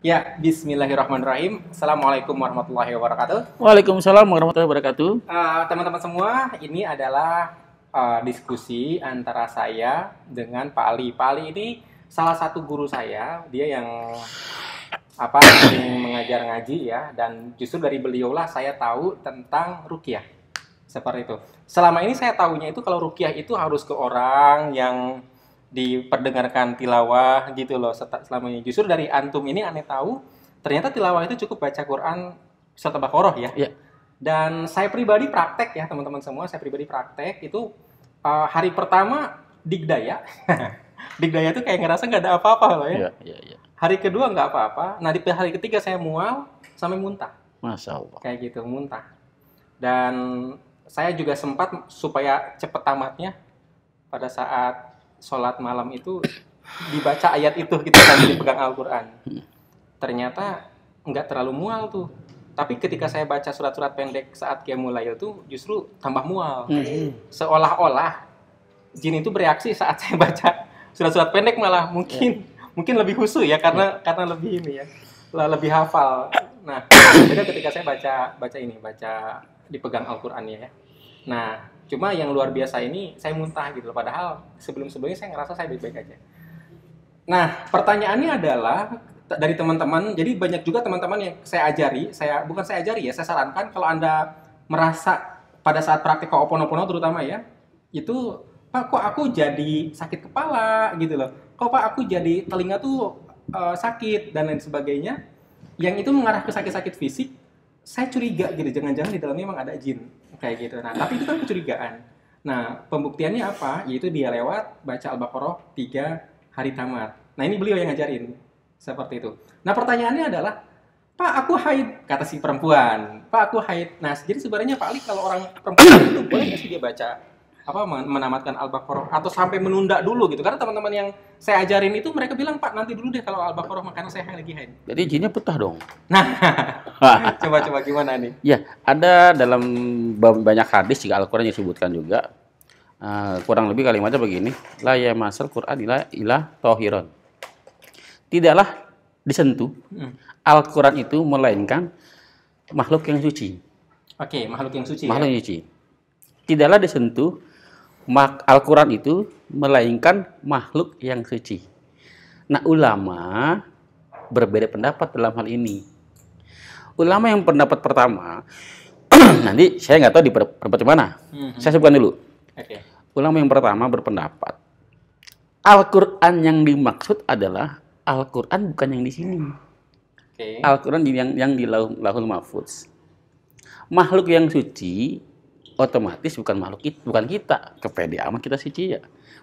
Ya, bismillahirrahmanirrahim. Assalamualaikum warahmatullahi wabarakatuh. Waalaikumsalam warahmatullahi wabarakatuh. Eh, teman-teman uh, semua, ini adalah uh, diskusi antara saya dengan Pak Ali. Pak Ali ini salah satu guru saya, dia yang apa yang mengajar ngaji ya dan justru dari beliaulah saya tahu tentang rukiah seperti itu selama ini saya tahunya itu kalau rukiah itu harus ke orang yang diperdengarkan tilawah gitu loh selama ini. Justru dari antum ini aneh tahu ternyata tilawah itu cukup baca Quran serta al ya. Yeah. Dan saya pribadi praktek ya teman-teman semua, saya pribadi praktek itu uh, hari pertama digdaya. digdaya itu kayak ngerasa nggak ada apa-apa loh ya. Yeah, yeah, yeah. Hari kedua nggak apa-apa. Nah di hari ketiga saya mual sampai muntah. Masya Allah. Kayak gitu muntah. Dan saya juga sempat supaya cepet tamatnya pada saat sholat malam itu dibaca ayat itu gitu sambil kan, dipegang Al-Quran. Ternyata nggak terlalu mual tuh. Tapi ketika saya baca surat-surat pendek saat dia mulai itu justru tambah mual. Hmm. Seolah-olah jin itu bereaksi saat saya baca surat-surat pendek malah mungkin yeah. mungkin lebih khusus ya karena yeah. karena lebih ini ya lebih hafal. Nah, ketika saya baca baca ini baca dipegang Al-Qur'annya ya. Nah, cuma yang luar biasa ini saya muntah gitu loh padahal sebelum sebelumnya saya ngerasa saya baik-baik aja nah pertanyaannya adalah dari teman-teman jadi banyak juga teman-teman yang saya ajari saya bukan saya ajari ya saya sarankan kalau anda merasa pada saat praktik opono oponopono terutama ya itu pak kok aku jadi sakit kepala gitu loh kok pak aku jadi telinga tuh uh, sakit dan lain sebagainya yang itu mengarah ke sakit-sakit fisik saya curiga gitu jangan-jangan di dalamnya memang ada jin kayak gitu nah tapi itu kan kecurigaan nah pembuktiannya apa yaitu dia lewat baca al-baqarah tiga hari tamat nah ini beliau yang ngajarin seperti itu nah pertanyaannya adalah Pak, aku haid, kata si perempuan. Pak, aku haid. Nah, jadi sebenarnya Pak Ali kalau orang perempuan itu boleh nggak sih dia baca apa menamatkan al-baqarah atau sampai menunda dulu gitu karena teman-teman yang saya ajarin itu mereka bilang pak nanti dulu deh kalau al-baqarah makanya saya lagi haid jadi jinnya petah dong nah coba-coba gimana nih ya ada dalam banyak hadis juga Al-Quran disebutkan juga uh, kurang lebih kalimatnya begini la ya masal Quran ila ilah tohiron tidaklah disentuh hmm. Al-Quran itu melainkan makhluk yang suci oke okay, makhluk yang suci ya? makhluk yang suci tidaklah disentuh Al-Quran itu melainkan makhluk yang suci. Nah ulama berbeda pendapat dalam hal ini. Ulama yang pendapat pertama, nanti saya nggak tahu di pendapat mana. Mm -hmm. Saya sebutkan dulu. Okay. Ulama yang pertama berpendapat Al-Quran yang dimaksud adalah Al-Quran bukan yang di sini. Okay. Al-Quran yang yang di lahul mahfuz. Makhluk yang suci otomatis bukan makhluk itu, bukan kita. Kepede amat kita suci ya.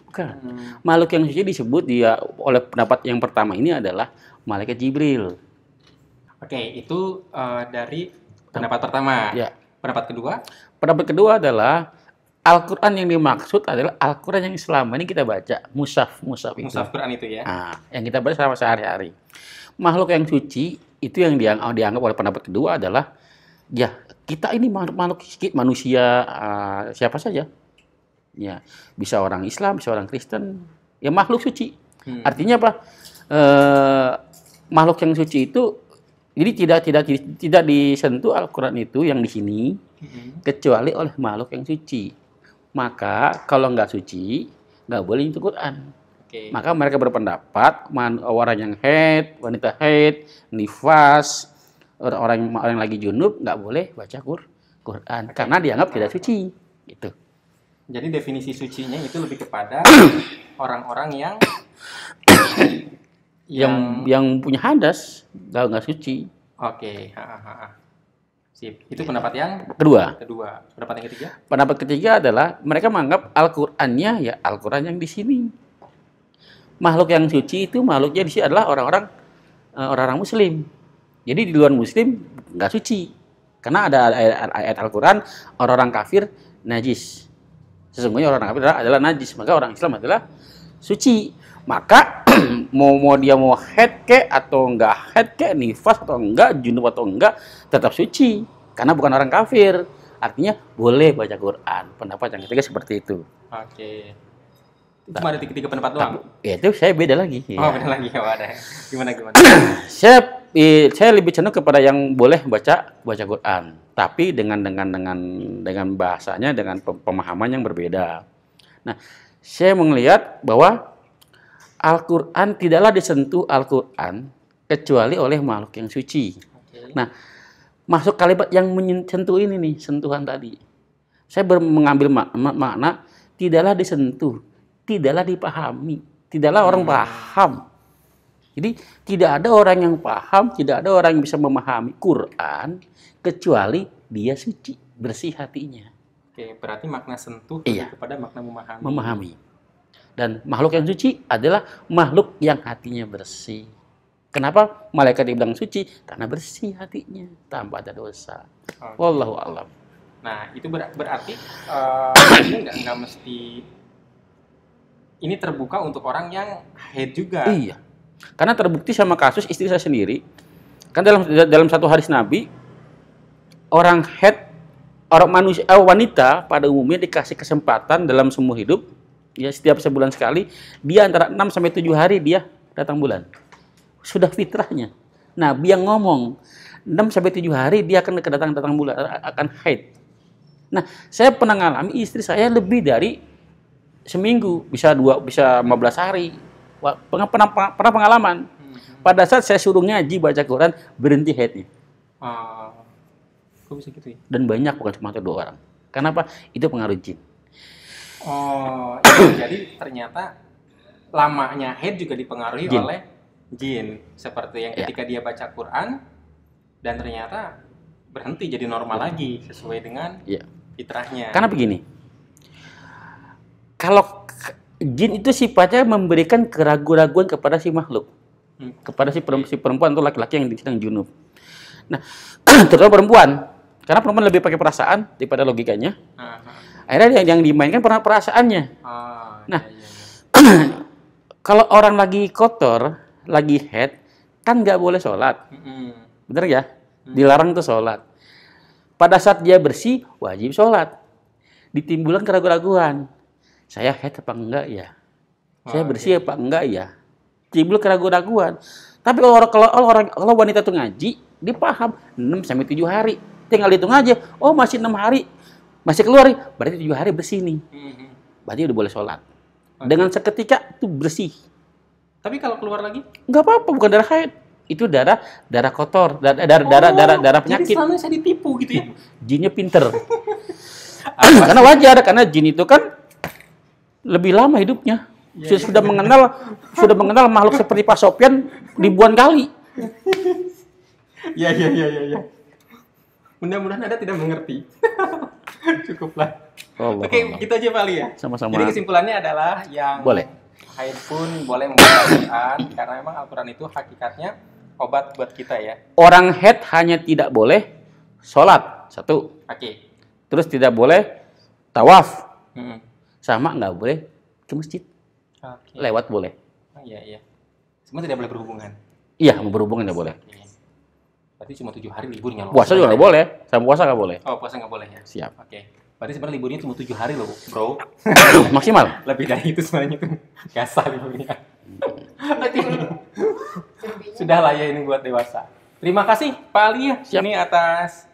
Bukan. Hmm. Makhluk yang suci disebut dia oleh pendapat yang pertama ini adalah malaikat Jibril. Oke, itu uh, dari pendapat pertama. Ya. Pendapat kedua? Pendapat kedua adalah Al-Quran yang dimaksud adalah Al-Quran yang selama ini kita baca, Musaf, Musaf itu. Musaf Quran itu ya? Nah, yang kita baca selama sehari-hari. Makhluk yang suci, itu yang dianggap, dianggap oleh pendapat kedua adalah, ya, kita ini makhluk makhluk sedikit manusia uh, siapa saja. Ya, bisa orang Islam, bisa orang Kristen, ya makhluk suci. Hmm. Artinya apa? Uh, makhluk yang suci itu jadi tidak tidak tidak disentuh Al-Qur'an itu yang di sini hmm. kecuali oleh makhluk yang suci. Maka kalau nggak suci, nggak boleh itu Quran. Okay. Maka mereka berpendapat man, orang yang head wanita head nifas, orang orang lagi junub nggak boleh baca Quran Oke. karena dianggap tidak suci gitu. Jadi definisi sucinya itu lebih kepada orang-orang yang yang yang punya hadas nggak nggak suci. Oke, sip. Itu pendapat yang kedua. Kedua. Pendapat yang ketiga? Pendapat ketiga adalah mereka menganggap Al-Qur'annya ya Al-Qur'an yang di sini. Makhluk yang suci itu makhluknya di sini adalah orang-orang eh, orang-orang muslim jadi di luar muslim nggak suci. Karena ada ayat, ayat Al-Qur'an orang-orang kafir najis. Sesungguhnya orang orang kafir adalah, najis, maka orang Islam adalah suci. Maka mau mau dia mau head ke atau enggak head ke nifas atau enggak junub atau enggak tetap suci karena bukan orang kafir. Artinya boleh baca Quran. Pendapat yang ketiga seperti itu. Oke. Okay. Cuma ada tiga, tiga pendapat doang? Ya itu saya beda lagi. Ya. Oh beda lagi ya ada. Gimana gimana? Siap saya lebih cenderung kepada yang boleh baca baca Quran, tapi dengan dengan dengan dengan bahasanya dengan pemahaman yang berbeda. Nah, saya melihat bahwa Al-Quran tidaklah disentuh Al-Quran kecuali oleh makhluk yang suci. Nah, masuk kalimat yang menyentuh ini nih, sentuhan tadi. Saya mengambil mak makna tidaklah disentuh, tidaklah dipahami, tidaklah hmm. orang iya. paham jadi tidak ada orang yang paham, tidak ada orang yang bisa memahami Quran kecuali dia suci, bersih hatinya. Oke, berarti makna sentuh iya. kepada makna memahami. Memahami. Dan makhluk yang suci adalah makhluk yang hatinya bersih. Kenapa malaikat dibilang suci? Karena bersih hatinya, tanpa ada dosa. Oke. Wallahu alam. Nah, itu ber berarti uh, ini nggak mesti ini terbuka untuk orang yang head juga. Iya karena terbukti sama kasus istri saya sendiri. Kan dalam dalam satu hadis Nabi orang head orang manusia eh, wanita pada umumnya dikasih kesempatan dalam semua hidup ya setiap sebulan sekali dia antara 6 sampai 7 hari dia datang bulan. Sudah fitrahnya. Nah, yang ngomong 6 sampai 7 hari dia akan kedatangan datang bulan akan haid. Nah, saya pernah ngalami istri saya lebih dari seminggu, bisa dua, bisa 15 hari, pernah, pernah pengalaman. Hmm. Pada saat saya suruh ngaji baca Quran, berhenti headnya. Ah, kok bisa gitu ya? Dan banyak bukan cuma satu dua orang. Kenapa? Itu pengaruh jin. Oh, iya. jadi ternyata lamanya head juga dipengaruhi jin. oleh jin. Seperti yang ya. ketika ya. dia baca Quran dan ternyata berhenti jadi normal ya. lagi sesuai dengan ya. fitrahnya. Karena begini, kalau jin itu sifatnya memberikan keraguan keraguan kepada si makhluk, hmm. kepada si perempuan, iya. si perempuan atau laki-laki yang sedang junub. Nah, terutama perempuan, karena perempuan lebih pakai perasaan daripada logikanya. Uh Akhirnya yang, yang dimainkan pernah perasaannya. Uh, nah, iya, iya. iya. kalau orang lagi kotor, lagi head, kan nggak boleh sholat. -hmm. Bener ya? hmm. Dilarang tuh sholat. Pada saat dia bersih, wajib sholat. Ditimbulkan keraguan-keraguan saya head apa enggak ya? Saya iya. bersih apa enggak ya? Timbul keraguan-raguan. Tapi kalau orang kalau orang kalau wanita itu ngaji, dia paham 6 sampai 7 hari. Tinggal hitung aja. Oh, masih 6 hari. Masih keluar, berarti 7 hari bersih nih. Mm-hmm. Berarti udah boleh sholat. Dengan seketika itu bersih. Tapi kalau keluar lagi? Enggak apa-apa, bukan darah haid. Itu darah darah kotor, darah darah oh, darah, darah darah penyakit. Jadi selalu saya ditipu gitu ya. Jinnya pinter. karena wajar, karena jin itu kan lebih lama hidupnya. Ya, sudah, ya. sudah mengenal sudah mengenal makhluk seperti Pak Sopian ribuan kali. Ya ya ya ya ya. Mudah-mudahan Anda tidak mengerti. Cukuplah. Allah Oke, Allah. itu aja kali ya. Sama-sama. Jadi kesimpulannya adalah yang boleh. Haid pun boleh menggunakan karena memang Al-Quran itu hakikatnya obat buat kita ya. Orang head hanya tidak boleh sholat satu. Oke. Okay. Terus tidak boleh tawaf. Hmm sama nggak boleh ke masjid. Okay. Lewat boleh. Oh, iya iya. Cuma tidak boleh berhubungan. Iya, mau berhubungan nggak boleh. Iya. Berarti cuma tujuh hari liburnya loh. Puasa juga nggak boleh. Sama puasa nggak boleh. Oh, puasa nggak boleh ya. Siap. Oke. Okay. Berarti sebenarnya liburnya cuma tujuh hari loh, bro. Maksimal. Lebih dari itu sebenarnya itu nggak liburnya. Sudah lah ya ini buat dewasa. Terima kasih Pak Ali ya. ini atas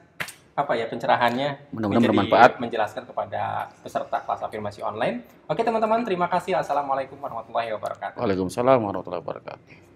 apa ya pencerahannya mudah-mudahan bermanfaat menjelaskan kepada peserta kelas afirmasi online. Oke teman-teman, terima kasih. Assalamualaikum warahmatullahi wabarakatuh. Waalaikumsalam warahmatullahi wabarakatuh.